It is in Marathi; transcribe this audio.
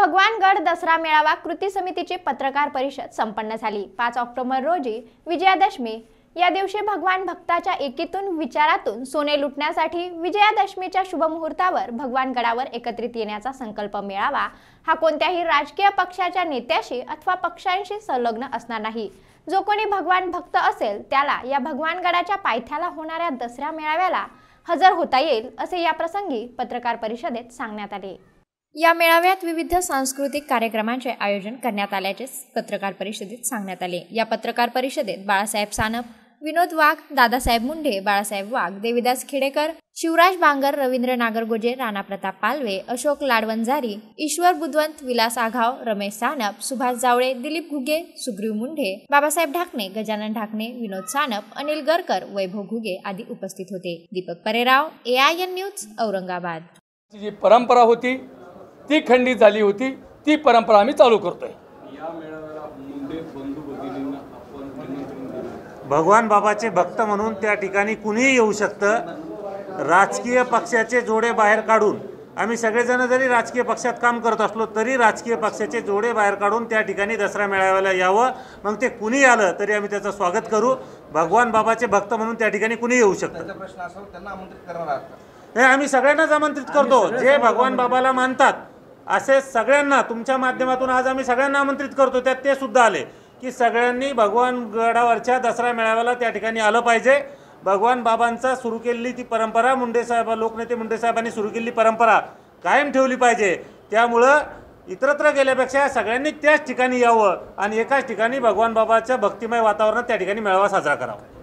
भगवानगड दसरा मेळावा कृती समितीची पत्रकार परिषद संपन्न झाली पाच ऑक्टोबर रोजी विजयादशमी या दिवशी भगवान भक्ताच्या एकीतून विचारातून सोने लुटण्यासाठी विजयादशमीच्या शुभमुहूर्तावर भगवानगडावर एकत्रित येण्याचा संकल्प मिळावा हा कोणत्याही राजकीय पक्षाच्या नेत्याशी अथवा पक्षांशी संलग्न असणार नाही जो कोणी भगवान भक्त असेल त्याला या भगवानगडाच्या पायथ्याला होणाऱ्या दसऱ्या मेळाव्याला हजर होता येईल असे या प्रसंगी पत्रकार परिषदेत सांगण्यात आले या मेळाव्यात विविध सांस्कृतिक कार्यक्रमांचे आयोजन करण्यात आल्याचे पत्रकार परिषदेत सांगण्यात आले या पत्रकार परिषदेत बाळासाहेब सानप विनोद वाघ दादासाहेब मुंढे बाळासाहेब वाघ देविदास खेडेकर शिवराज बांगर रवींद्र नागरगोजे राणा प्रताप पालवे अशोक लाडवंजारी ईश्वर बुधवंत विलास आघाव रमेश सानप सुभाष जावळे दिलीप घुगे सुग्रीव मुंढे बाबासाहेब ढाकणे गजानन ढाकणे विनोद सानप अनिल गरकर वैभव घुगे आदी उपस्थित होते Deepak Pererao A I N news Aurangabad जी परंपरा होती ती खंडित झाली होती ती परंपरा आम्ही चालू करतोय भगवान बाबाचे भक्त म्हणून त्या ठिकाणी कुणीही येऊ शकतं राजकीय पक्षाचे जोडे बाहेर काढून आम्ही सगळेजण जरी राजकीय पक्षात काम करत असलो तरी राजकीय पक्षाचे जोडे बाहेर काढून त्या ठिकाणी दसरा मेळाव्याला यावं मग ते कुणी आलं तरी आम्ही त्याचं स्वागत करू भगवान बाबाचे भक्त म्हणून त्या ठिकाणी कुणी येऊ शकतं प्रश्न त्यांना आमंत्रित करणार हे आम्ही सगळ्यांनाच आमंत्रित करतो जे भगवान बाबाला मानतात असे सगळ्यांना तुमच्या माध्यमातून आज आम्ही सगळ्यांना आमंत्रित करतो त्यात ते सुद्धा आले की सगळ्यांनी भगवान गडावरच्या दसरा मेळाव्याला त्या ठिकाणी आलं पाहिजे भगवान बाबांचा सुरू केलेली ती परंपरा मुंडे लोकनेते मुंडे साहेबांनी सुरू केलेली परंपरा कायम ठेवली पाहिजे त्यामुळं इतरत्र गेल्यापेक्षा सगळ्यांनी त्याच ठिकाणी यावं आणि एकाच ठिकाणी भगवान बाबाच्या भक्तिमय वातावरणात त्या ठिकाणी मेळावा साजरा करावा